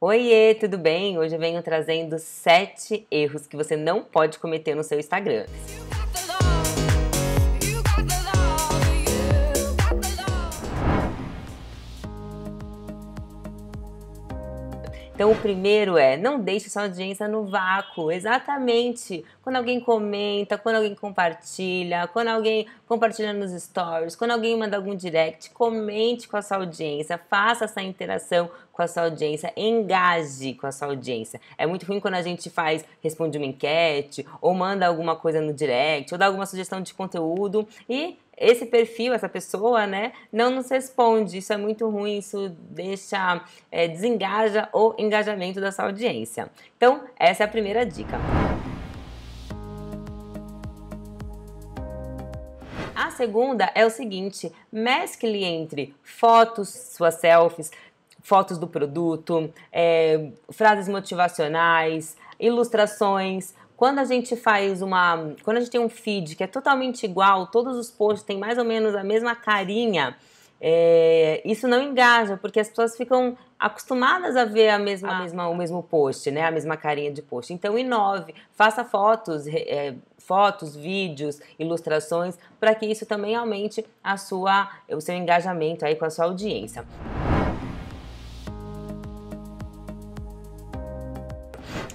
Oiê, tudo bem? Hoje eu venho trazendo 7 erros que você não pode cometer no seu Instagram. Então, o primeiro é não deixe sua audiência no vácuo. Exatamente. Quando alguém comenta, quando alguém compartilha, quando alguém compartilha nos stories, quando alguém manda algum direct, comente com a sua audiência, faça essa interação com a sua audiência, engaje com a sua audiência. É muito ruim quando a gente faz, responde uma enquete, ou manda alguma coisa no direct, ou dá alguma sugestão de conteúdo e esse perfil, essa pessoa, né, não nos responde. Isso é muito ruim, isso deixa, é, desengaja o engajamento da sua audiência. Então, essa é a primeira dica. A segunda é o seguinte: mescle entre fotos, suas selfies, fotos do produto, é, frases motivacionais, ilustrações, quando a gente faz uma. Quando a gente tem um feed que é totalmente igual, todos os posts têm mais ou menos a mesma carinha. É, isso não engaja, porque as pessoas ficam acostumadas a ver a mesma, ah. a mesma, o mesmo post, né? A mesma carinha de post. Então, inove, faça fotos, é, fotos, vídeos, ilustrações, para que isso também aumente a sua, o seu engajamento aí com a sua audiência.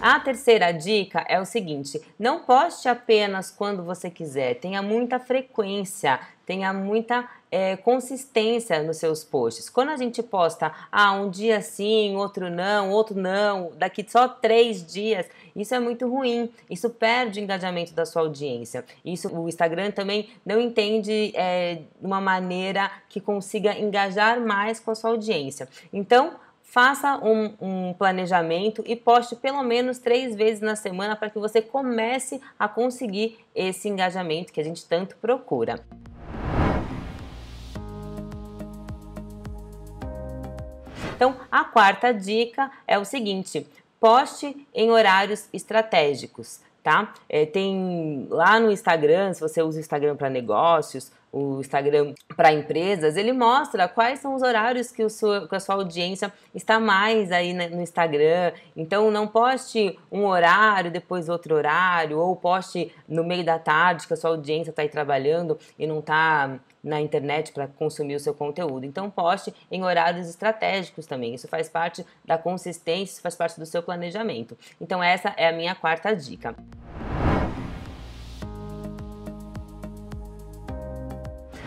A terceira dica é o seguinte: não poste apenas quando você quiser, tenha muita frequência, tenha muita é, consistência nos seus posts. Quando a gente posta, ah, um dia sim, outro não, outro não, daqui só três dias, isso é muito ruim. Isso perde o engajamento da sua audiência. Isso o Instagram também não entende é, uma maneira que consiga engajar mais com a sua audiência. Então, faça um, um, planejamento e poste pelo menos três vezes na semana para que você comece a conseguir esse engajamento que a gente tanto procura. Então, a quarta dica é o seguinte: poste em horários estratégicos tá? É, tem lá no Instagram, se você usa o Instagram para negócios, o Instagram para empresas, ele mostra quais são os horários que, o seu, que a sua audiência está mais aí no Instagram. Então não poste um horário, depois outro horário, ou poste no meio da tarde que a sua audiência está aí trabalhando e não está na internet para consumir o seu conteúdo. Então poste em horários estratégicos também. Isso faz parte da consistência, isso faz parte do seu planejamento. Então essa é a minha quarta dica.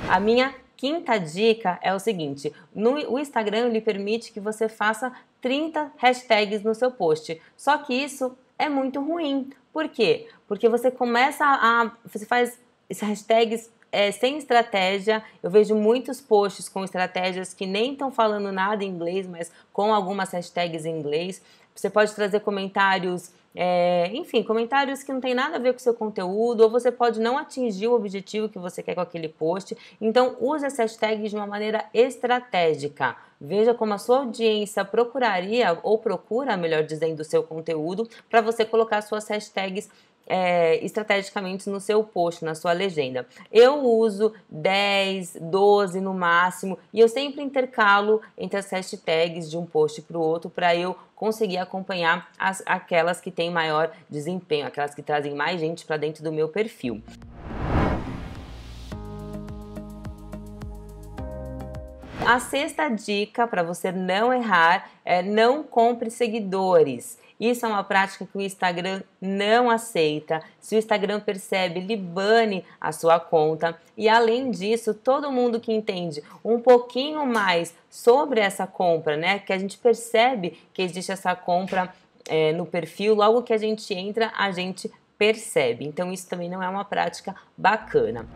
A minha quinta dica é o seguinte: no, o Instagram lhe permite que você faça 30 hashtags no seu post. Só que isso é muito ruim. Por quê? Porque você começa a. Você faz hashtags é, sem estratégia. Eu vejo muitos posts com estratégias que nem estão falando nada em inglês, mas com algumas hashtags em inglês. Você pode trazer comentários é, enfim, comentários que não tem nada a ver com o seu conteúdo, ou você pode não atingir o objetivo que você quer com aquele post. Então, use essa hashtag de uma maneira estratégica. Veja como a sua audiência procuraria, ou procura, melhor dizendo, o seu conteúdo, para você colocar suas hashtags é, estrategicamente no seu post, na sua legenda. Eu uso 10, 12 no máximo e eu sempre intercalo entre as hashtags de um post para o outro para eu conseguir acompanhar as, aquelas que têm maior desempenho, aquelas que trazem mais gente para dentro do meu perfil. A sexta dica para você não errar é não compre seguidores. Isso é uma prática que o Instagram não aceita. Se o Instagram percebe, ele bane a sua conta. E além disso, todo mundo que entende um pouquinho mais sobre essa compra, né? Que a gente percebe que existe essa compra é, no perfil, logo que a gente entra, a gente percebe. Então, isso também não é uma prática bacana.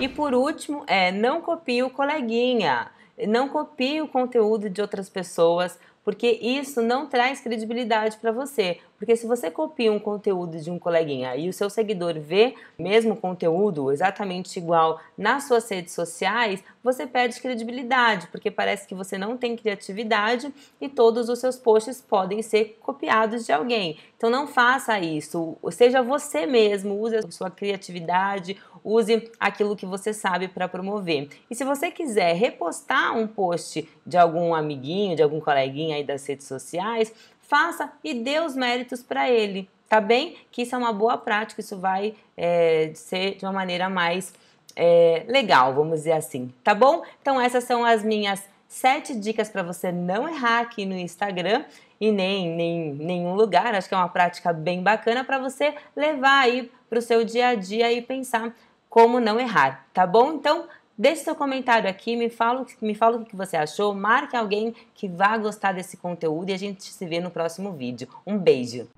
E por último, é não copie o coleguinha não copie o conteúdo de outras pessoas, porque isso não traz credibilidade para você. Porque se você copia um conteúdo de um coleguinha e o seu seguidor vê o mesmo conteúdo exatamente igual nas suas redes sociais, você perde credibilidade, porque parece que você não tem criatividade e todos os seus posts podem ser copiados de alguém. Então não faça isso, seja você mesmo, use a sua criatividade, use aquilo que você sabe para promover. E se você quiser repostar um post de algum amiguinho, de algum coleguinha aí das redes sociais, faça e dê os méritos para ele, tá bem? Que isso é uma boa prática, isso vai é, ser de uma maneira mais é, legal, vamos dizer assim, tá bom? Então essas são as minhas sete dicas para você não errar aqui no Instagram e nem em nenhum lugar. Acho que é uma prática bem bacana para você levar aí para o seu dia a dia e pensar como não errar, tá bom? Então, deixe seu comentário aqui, me fala, me fala o que você achou, marque alguém que vá gostar desse conteúdo e a gente se vê no próximo vídeo. Um beijo!